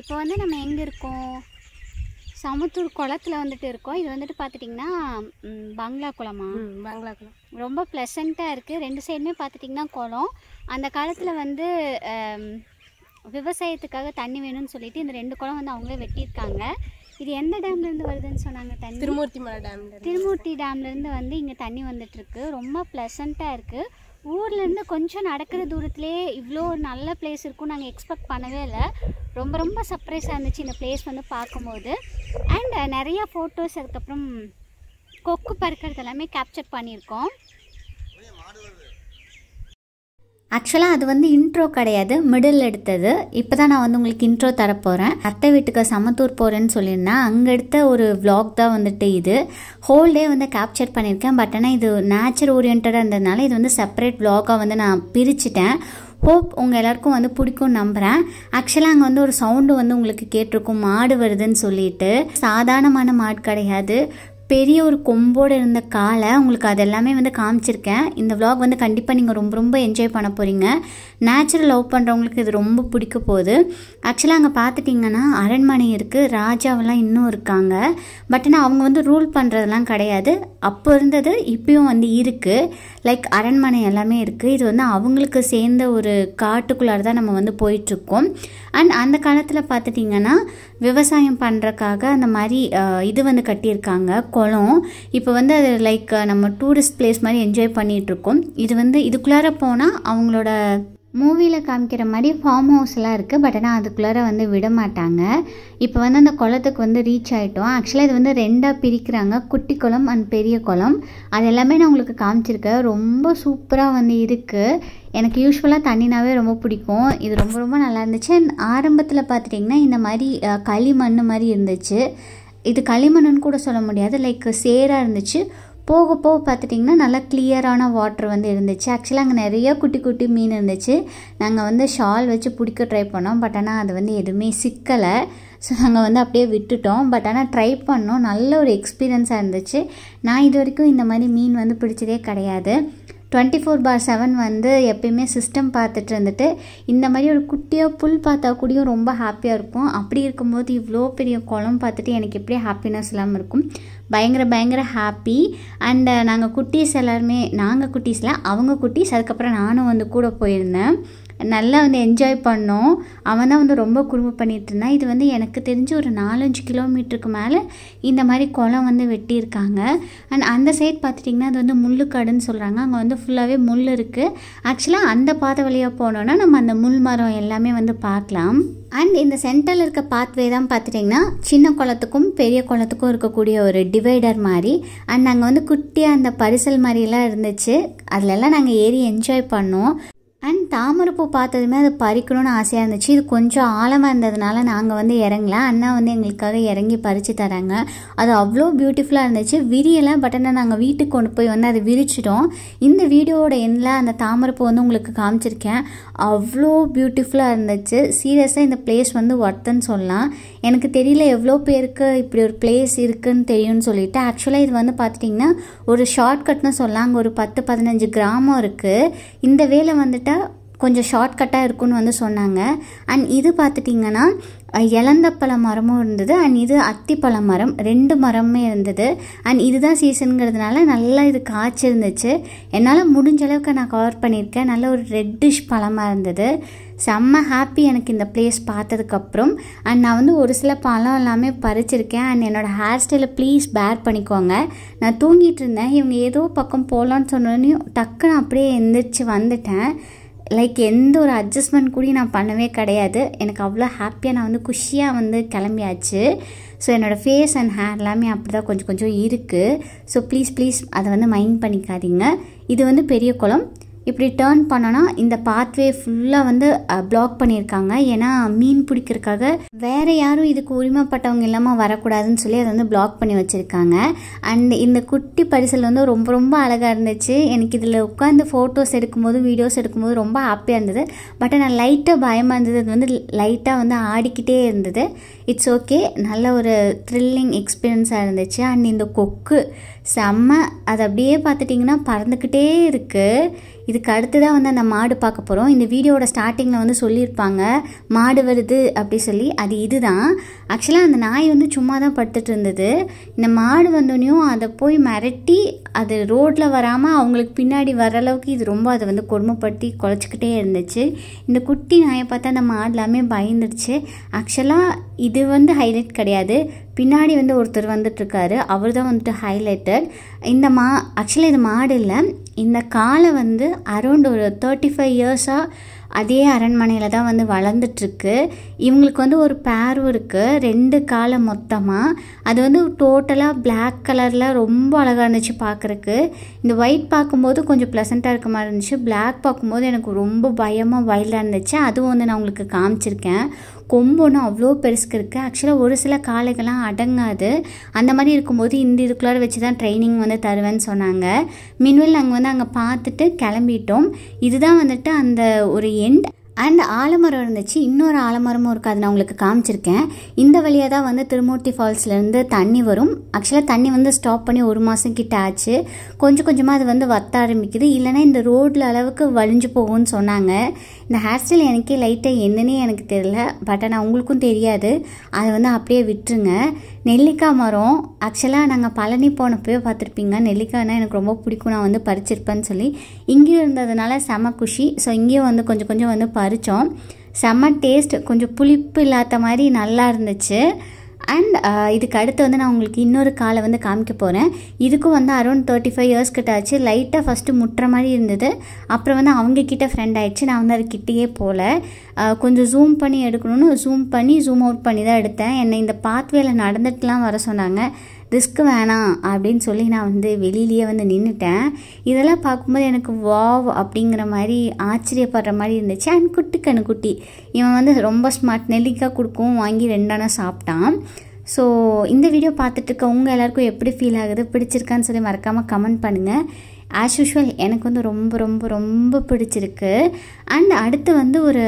இப்போ வந்து நம்ம எங்கே இருக்கோம் சமுத்தூர் குளத்தில் வந்துட்டு இருக்கோம் இது வந்துட்டு பார்த்துட்டிங்கன்னா பங்களா குளமா பங்களா குளம் ரொம்ப ப்ளசண்ட்டாக இருக்குது ரெண்டு சைடுமே பார்த்துட்டிங்கன்னா குளம் அந்த காலத்தில் வந்து விவசாயத்துக்காக தண்ணி வேணும்னு சொல்லிட்டு இந்த ரெண்டு குளம் வந்து அவங்களே வெட்டியிருக்காங்க இது எந்த டேம்லேருந்து வருதுன்னு சொன்னாங்க தண்ணி திருமூர்த்தி மலை டேம் திருமூர்த்தி டேம்லேருந்து வந்து இங்கே தண்ணி வந்துட்டுருக்கு ரொம்ப ப்ளசண்ட்டாக இருக்குது ஊர்லேருந்து கொஞ்சம் நடக்கிற தூரத்துலேயே இவ்வளோ ஒரு நல்ல பிளேஸ் இருக்கும் நாங்கள் எக்ஸ்பெக்ட் பண்ணவே இல்லை ரொம்ப ரொம்ப சர்ப்ரைஸாக இருந்துச்சு இந்த பிளேஸ் வந்து பார்க்கும்போது அண்ட் நிறையா ஃபோட்டோஸ் அதுக்கப்புறம் கொக்கு பறக்கிறது எல்லாமே கேப்சர் பண்ணியிருக்கோம் ஆக்சுவலாக அது வந்து இன்ட்ரோ கிடையாது மிடில் எடுத்தது இப்போ தான் நான் வந்து உங்களுக்கு இன்ட்ரோ தரப்போகிறேன் அத்தை வீட்டுக்கு சமத்தூர் போகிறேன்னு சொல்லியிருந்தேன் அங்கே எடுத்த ஒரு விளாக் தான் வந்துட்டு இது ஹோல் டே வந்து கேப்சர் பண்ணியிருக்கேன் பட் ஆனால் இது நேச்சர் ஓரியன்டாக இருந்ததுனால இது வந்து செப்பரேட் விளாகாக வந்து நான் பிரிச்சுட்டேன் ஹோப் உங்கள் எல்லாருக்கும் வந்து பிடிக்கும்னு நம்புகிறேன் ஆக்சுவலாக அங்கே வந்து ஒரு சவுண்டு வந்து உங்களுக்கு கேட்டிருக்கும் மாடு வருதுன்னு சொல்லிட்டு சாதாரணமான மாடு கிடையாது பெரிய ஒரு கொம்போடு இருந்த காலை உங்களுக்கு அது எல்லாமே வந்து காமிச்சிருக்கேன் இந்த விலாக் வந்து கண்டிப்பாக நீங்கள் ரொம்ப ரொம்ப என்ஜாய் பண்ண போகிறீங்க நேச்சுரல் லவ் பண்ணுறவங்களுக்கு இது ரொம்ப பிடிக்க போகுது ஆக்சுவலாக அங்கே பார்த்துட்டிங்கன்னா அரண்மனை இருக்குது ராஜாவெல்லாம் இன்னும் இருக்காங்க பட் ஆனால் அவங்க வந்து ரூல் பண்ணுறதெல்லாம் கிடையாது அப்போ இருந்தது இப்பயும் வந்து இருக்குது லைக் அரண்மனை எல்லாமே இருக்குது இது வந்து அவங்களுக்கு சேர்ந்த ஒரு காட்டுக்குள்ளார தான் நம்ம வந்து போயிட்டுருக்கோம் அண்ட் அந்த காலத்தில் பார்த்துட்டிங்கன்னா விவசாயம் பண்ணுறக்காக அந்த மாதிரி இது வந்து கட்டியிருக்காங்க குளம் இப்போ வந்து அது லைக் நம்ம டூரிஸ்ட் பிளேஸ் மாதிரி என்ஜாய் பண்ணிகிட்ருக்கோம் இது வந்து இதுக்குள்ளார போனால் அவங்களோட மூவியில் காமிக்கிற மாதிரி ஃபார்ம் ஹவுஸ்லாம் இருக்குது பட் ஆனால் அதுக்குள்ளார வந்து விட மாட்டாங்க இப்போ வந்து அந்த குளத்துக்கு வந்து ரீச் ஆகிட்டோம் ஆக்சுவலாக இது வந்து ரெண்டாக பிரிக்கிறாங்க குட்டி குளம் அண்ட் பெரிய குளம் அது எல்லாமே நான் உங்களுக்கு காமிச்சிருக்கேன் ரொம்ப சூப்பராக வந்து இருக்குது எனக்கு யூஸ்வலாக தண்ணினாவே ரொம்ப பிடிக்கும் இது ரொம்ப ரொம்ப நல்லா இருந்துச்சு அண்ட் ஆரம்பத்தில் பார்த்துட்டிங்கன்னா இந்த மாதிரி களி மண் மாதிரி இருந்துச்சு இது களிமண்ணுன்னு கூட சொல்ல முடியாது லைக் சேராக இருந்துச்சு போக போக பார்த்துட்டிங்கன்னா நல்லா கிளியரான வாட்ரு வந்து இருந்துச்சு ஆக்சுவலாக அங்கே நிறைய குட்டி குட்டி மீன் இருந்துச்சு நாங்கள் வந்து ஷால் வச்சு பிடிக்க ட்ரை பண்ணோம் பட் ஆனால் அது வந்து எதுவுமே சிக்கலை ஸோ நாங்கள் வந்து அப்படியே விட்டுட்டோம் பட் ஆனால் ட்ரை பண்ணோம் நல்ல ஒரு எக்ஸ்பீரியன்ஸாக இருந்துச்சு நான் இது வரைக்கும் இந்த மாதிரி மீன் வந்து பிடிச்சதே கிடையாது டுவெண்ட்டி ஃபோர் பார் செவன் வந்து எப்பயுமே சிஸ்டம் பார்த்துட்டு இருந்துட்டு இந்த மாதிரி ஒரு குட்டியாக புல் பார்த்தா கூடயும் ரொம்ப ஹாப்பியாக இருக்கும் அப்படி இருக்கும்போது இவ்வளோ பெரிய குளம் பார்த்துட்டு எனக்கு எப்படி ஹாப்பினஸ் இல்லாமல் இருக்கும் பயங்கர பயங்கர ஹாப்பி அண்டு நாங்கள் குட்டீஸ் எல்லாருமே நாங்கள் குட்டீஸில் அவங்க குட்டீஸ் அதுக்கப்புறம் நானும் வந்து கூட போயிருந்தேன் நல்லா வந்து என்ஜாய் பண்ணோம் அவன் வந்து ரொம்ப குடும்பம் பண்ணிட்டு இருந்தான் இது வந்து எனக்கு தெரிஞ்சு ஒரு நாலஞ்சு கிலோமீட்டருக்கு மேலே இந்த மாதிரி குளம் வந்து வெட்டியிருக்காங்க அண்ட் அந்த சைட் பார்த்துட்டிங்கன்னா அது வந்து முள்ளுக்காடுன்னு சொல்கிறாங்க அங்கே வந்து ஃபுல்லாகவே முள் இருக்குது ஆக்சுவலாக அந்த பாதை வழியாக போனோன்னா நம்ம அந்த முள் மரம் எல்லாமே வந்து பார்க்கலாம் அண்ட் இந்த சென்டரில் இருக்க பாத்வே தான் பார்த்துட்டிங்கன்னா சின்ன குளத்துக்கும் பெரிய குளத்துக்கும் இருக்கக்கூடிய ஒரு டிவைடர் மாதிரி அண்ட் நாங்கள் வந்து குட்டியாக அந்த பரிசல் மாதிரிலாம் இருந்துச்சு அதிலெல்லாம் நாங்கள் ஏறி என்ஜாய் பண்ணோம் அண்ட் தாமரைப்பூ பார்த்ததுமே அது பறிக்கணும்னு ஆசையாக இருந்துச்சு இது கொஞ்சம் ஆழமாக இருந்ததுனால நாங்கள் வந்து இறங்கல அண்ணா வந்து எங்களுக்காக இறங்கி பறித்து தராங்க அது அவ்வளோ பியூட்டிஃபுல்லாக இருந்துச்சு விரியலை பட் ஆனால் நாங்கள் வீட்டுக்கு கொண்டு போய் வந்து அதை விரிச்சிட்டோம் இந்த வீடியோவோட எண்ணில் அந்த தாமரைப்பூ வந்து உங்களுக்கு காமிச்சிருக்கேன் அவ்வளோ பியூட்டிஃபுல்லாக இருந்துச்சு சீரியஸாக இந்த பிளேஸ் வந்து ஒர்த்துன்னு சொல்லலாம் எனக்கு தெரியல எவ்வளோ பேருக்கு இப்படி ஒரு பிளேஸ் இருக்குதுன்னு தெரியும்னு சொல்லிட்டு ஆக்சுவலாக இது வந்து பார்த்துட்டிங்கன்னா ஒரு ஷார்ட்கட்னு சொல்லலாம் அங்கே ஒரு பத்து பதினஞ்சு கிராமம் இருக்குது இந்த வேலை வந்துட்டு கொஞ்சம் ஷார்ட்கட்டாக இருக்குன்னு வந்து சொன்னாங்க அண்ட் இது பார்த்துட்டிங்கன்னா இலந்தப்பழ மரமும் இருந்தது அண்ட் இது அத்திப்பழ மரம் ரெண்டு மரமே இருந்தது அண்ட் இதுதான் சீசனுங்கிறதுனால நல்லா இது காய்ச்சிருந்துச்சு என்னால் முடிஞ்ச அளவுக்கு நான் கவர் பண்ணியிருக்கேன் நல்ல ஒரு ரெட்டிஷ் பழமாக இருந்தது செம்ம ஹாப்பி எனக்கு இந்த பிளேஸ் பார்த்ததுக்கப்புறம் அண்ட் நான் வந்து ஒரு சில பழம் எல்லாமே பறிச்சிருக்கேன் அண்ட் என்னோடய ஹேர் ஸ்டைலை ப்ளீஸ் பேர் பண்ணிக்கோங்க நான் தூங்கிட்டு இருந்தேன் இவங்க ஏதோ பக்கம் போகலான்னு சொன்னோன்னே டக்குன்னு அப்படியே எந்திரிச்சு வந்துட்டேன் லைக் எந்த ஒரு அட்ஜஸ்ட்மெண்ட் கூட நான் பண்ணவே கிடையாது எனக்கு அவ்வளோ ஹாப்பியாக நான் வந்து குஷியாக வந்து கிளம்பியாச்சு ஸோ என்னோடய ஃபேஸ் அண்ட் ஹேர் எல்லாமே அப்படி தான் கொஞ்சம் கொஞ்சம் இருக்குது ஸோ ப்ளீஸ் ப்ளீஸ் அதை வந்து மைண்ட் பண்ணிக்காதீங்க இது வந்து பெரிய குளம் இப்படி டேர்ன் பண்ணோன்னா இந்த பாத்வே ஃபுல்லாக வந்து பிளாக் பண்ணியிருக்காங்க ஏன்னா மீன் பிடிக்கிறதுக்காக வேறு யாரும் இதுக்கு உரிமைப்பட்டவங்க இல்லாமல் வரக்கூடாதுன்னு சொல்லி அதை வந்து பிளாக் பண்ணி வச்சுருக்காங்க அண்ட் இந்த குட்டி பரிசல் வந்து ரொம்ப ரொம்ப அழகாக இருந்துச்சு எனக்கு இதில் உட்காந்து ஃபோட்டோஸ் எடுக்கும்போது வீடியோஸ் எடுக்கும்போது ரொம்ப ஹாப்பியாக இருந்தது பட் ஆனால் லைட்டாக பயமாக இருந்தது அது வந்து லைட்டாக வந்து ஆடிக்கிட்டே இருந்தது இட்ஸ் ஓகே நல்ல ஒரு த்ரில்லிங் எக்ஸ்பீரியன்ஸாக இருந்துச்சு அண்ட் இந்த கொக்கு செம்ம அது அப்படியே பார்த்துட்டிங்கன்னா பறந்துக்கிட்டே இருக்குது இதுக்கு அடுத்து தான் வந்து அந்த மாடு பார்க்க போகிறோம் இந்த வீடியோட ஸ்டார்டிங்கில் வந்து சொல்லியிருப்பாங்க மாடு வருது அப்படி சொல்லி அது இது தான் ஆக்சுவலாக அந்த நாய் வந்து சும்மா தான் படுத்துட்டு இருந்தது இந்த மாடு வந்தோடனையும் அதை போய் மிரட்டி அது ரோட்டில் வராமல் அவங்களுக்கு பின்னாடி வர அளவுக்கு இது ரொம்ப அதை வந்து கொடுமைப்படுத்தி குழச்சிக்கிட்டே இருந்துச்சு இந்த குட்டி நாயை பார்த்தா அந்த மாடு எல்லாமே பயந்துருச்சு ஆக்சுவலாக இது வந்து ஹைலைட் கிடையாது பின்னாடி வந்து ஒருத்தர் வந்துட்டுருக்காரு அவர் தான் வந்துட்டு ஹைலைட்டட் இந்த மா ஆக்சுவலி இது மாடு இல்லை இந்த காலை வந்து அரௌண்ட் ஒரு தேர்ட்டி ஃபைவ் இயர்ஸாக அதே அரண்மனையில் தான் வந்து வளர்ந்துட்டுருக்கு இவங்களுக்கு வந்து ஒரு பேரும் இருக்குது ரெண்டு காலை மொத்தமாக அது வந்து டோட்டலாக பிளாக் கலரில் ரொம்ப அழகாக இருந்துச்சு பார்க்குறக்கு இந்த ஒயிட் பார்க்கும்போது கொஞ்சம் ப்ளசண்ட்டாக இருக்க மாதிரி இருந்துச்சு பிளாக் பார்க்கும்போது எனக்கு ரொம்ப பயமாக வயலாக இருந்துச்சு அதுவும் வந்து நான் உங்களுக்கு காமிச்சிருக்கேன் கொம்பு ஒன்று அவ்வளோ பெருசுக்கு இருக்குது ஆக்சுவலாக ஒரு சில காளைகள்லாம் அடங்காது அந்த மாதிரி இருக்கும்போது இந்த இதுக்குள்ளார வச்சு தான் ட்ரைனிங் வந்து தருவேன்னு சொன்னாங்க மின்வெல் நாங்கள் வந்து அங்கே பார்த்துட்டு கிளம்பிட்டோம் இதுதான் வந்துட்டு அந்த ஒரு end அண்ட் ஆலமரம் இருந்துச்சு இன்னொரு ஆலமரமும் இருக்குது அதை நான் உங்களுக்கு காமிச்சிருக்கேன் இந்த வழியாக தான் வந்து திருமூர்த்தி ஃபால்ஸ்லேருந்து தண்ணி வரும் ஆக்சுவலாக தண்ணி வந்து ஸ்டாப் பண்ணி ஒரு மாதம் கிட்ட ஆச்சு கொஞ்சம் கொஞ்சமாக அது வந்து வத்த ஆரம்பிக்குது இல்லைனா இந்த ரோட்டில் அளவுக்கு வலிஞ்சு போகும்னு சொன்னாங்க இந்த ஹேர் ஸ்டைல் எனக்கே லைட்டாக என்னன்னே எனக்கு தெரில பட் ஆனால் உங்களுக்கும் தெரியாது அதை வந்து அப்படியே விட்டுருங்க நெல்லிக்காய் மரம் ஆக்சுவலாக நாங்கள் பழனி போனப்பயே பார்த்துருப்பீங்க நெல்லிக்காய்னா எனக்கு ரொம்ப பிடிக்கும் நான் வந்து பறிச்சிருப்பேன்னு சொல்லி இங்கேயும் இருந்ததுனால செம குஷி ஸோ இங்கேயும் வந்து கொஞ்சம் கொஞ்சம் வந்து பறித்தோம் செம்ம டேஸ்ட் கொஞ்சம் புளிப்பு இல்லாத மாதிரி நல்லா இருந்துச்சு அண்ட் இதுக்கு அடுத்து வந்து நான் உங்களுக்கு இன்னொரு காலை வந்து காமிக்க போகிறேன் இதுக்கும் வந்து அரௌண்ட் தேர்ட்டி ஃபைவ் இயர்ஸ் கிட்ட ஆச்சு லைட்டாக ஃபஸ்ட்டு முட்டுற மாதிரி இருந்தது அப்புறம் வந்து அவங்கக்கிட்ட ஃப்ரெண்ட் ஆகிடுச்சு நான் வந்து அதுக்கிட்டேயே போகல கொஞ்சம் ஜூம் பண்ணி எடுக்கணும்னு ஜூம் பண்ணி ஜூம் அவுட் பண்ணி தான் எடுத்தேன் என்னை இந்த பாத்வேல நடந்துட்டுலாம் வர சொன்னாங்க ரிஸ்க் வேணாம் அப்படின்னு சொல்லி நான் வந்து வெளியிலேயே வந்து நின்றுட்டேன் இதெல்லாம் பார்க்கும்போது எனக்கு வாவ் அப்படிங்கிற மாதிரி ஆச்சரியப்படுற மாதிரி இருந்துச்சு அண்ட் குட்டி குட்டி இவன் வந்து ரொம்ப ஸ்மார்ட் நெல்லிக்காய் கொடுக்கும் வாங்கி ரெண்டானா சாப்பிட்டான் ஸோ இந்த வீடியோ பார்த்துட்டு உங்கள் எல்லாருக்கும் எப்படி ஃபீல் ஆகுது பிடிச்சிருக்கான்னு சொல்லி மறக்காமல் கமெண்ட் பண்ணுங்கள் ஆஸ் யூஷுவல் எனக்கு வந்து ரொம்ப ரொம்ப ரொம்ப பிடிச்சிருக்கு அண்ட் அடுத்து வந்து ஒரு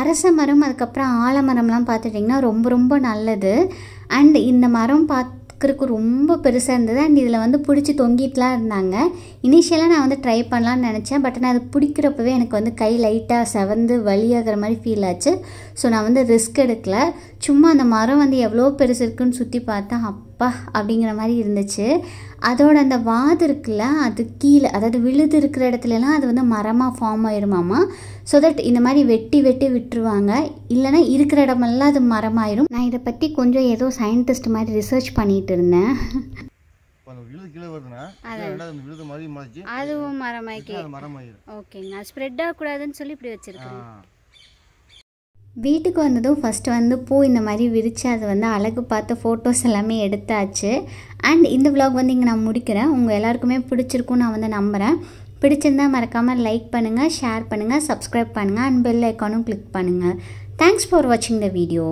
அரச மரம் அதுக்கப்புறம் ஆலமரம்லாம் பார்த்துட்டிங்கன்னா ரொம்ப ரொம்ப நல்லது அண்ட் இந்த மரம் பார்த்து சக்கருக்கு ரொம்ப பெருசாக இருந்தது அண்ட் இதில் வந்து பிடிச்சி தொங்கிட்டுலாம் இருந்தாங்க இனிஷியலாக நான் வந்து ட்ரை பண்ணலான்னு நினச்சேன் பட் நான் அது பிடிக்கிறப்பவே எனக்கு வந்து கை லைட்டாக செவந்து வழியாகிற மாதிரி ஃபீல் ஆச்சு ஸோ நான் வந்து ரிஸ்க் எடுக்கல சும்மா அந்த மரம் வந்து எவ்வளோ பெருசு இருக்குன்னு சுற்றி பார்த்தேன் அப்பா அப்படிங்கிற மாதிரி இருந்துச்சு அதோட அந்த வாது இருக்குல்ல அது கீழே அதாவது விழுது இருக்கிற இடத்துலலாம் அது வந்து மரமாக ஃபார்ம் ஆயிருமாமா ஸோ தட் இந்த மாதிரி வெட்டி வெட்டி விட்டுருவாங்க இல்லைனா இருக்கிற இடமெல்லாம் அது மரமாயிரும் நான் இதை பற்றி கொஞ்சம் ஏதோ சயின்டிஸ்ட் மாதிரி ரிசர்ச் பண்ணிட்டு இருந்தேன் அதுவும் மரமாயிருக்கு ஓகேங்க ஸ்ப்ரெட் ஆகக்கூடாதுன்னு சொல்லி இப்படி வச்சிருக்கேன் வீட்டுக்கு வந்ததும் ஃபஸ்ட்டு வந்து பூ இந்த மாதிரி விரித்து அதை வந்து அழகு பார்த்து ஃபோட்டோஸ் எல்லாமே எடுத்தாச்சு அண்ட் இந்த விலாக் வந்து இங்கே நான் முடிக்கிறேன் உங்கள் எல்லாருக்குமே பிடிச்சிருக்கும் நான் வந்து நம்புகிறேன் பிடிச்சிருந்தா மறக்காமல் லைக் பண்ணுங்கள் ஷேர் பண்ணுங்கள் சப்ஸ்கிரைப் பண்ணுங்கள் அண்ட் பெல் ஐக்கானும் கிளிக் பண்ணுங்கள் தேங்க்ஸ் ஃபார் வாட்சிங் த வீடியோ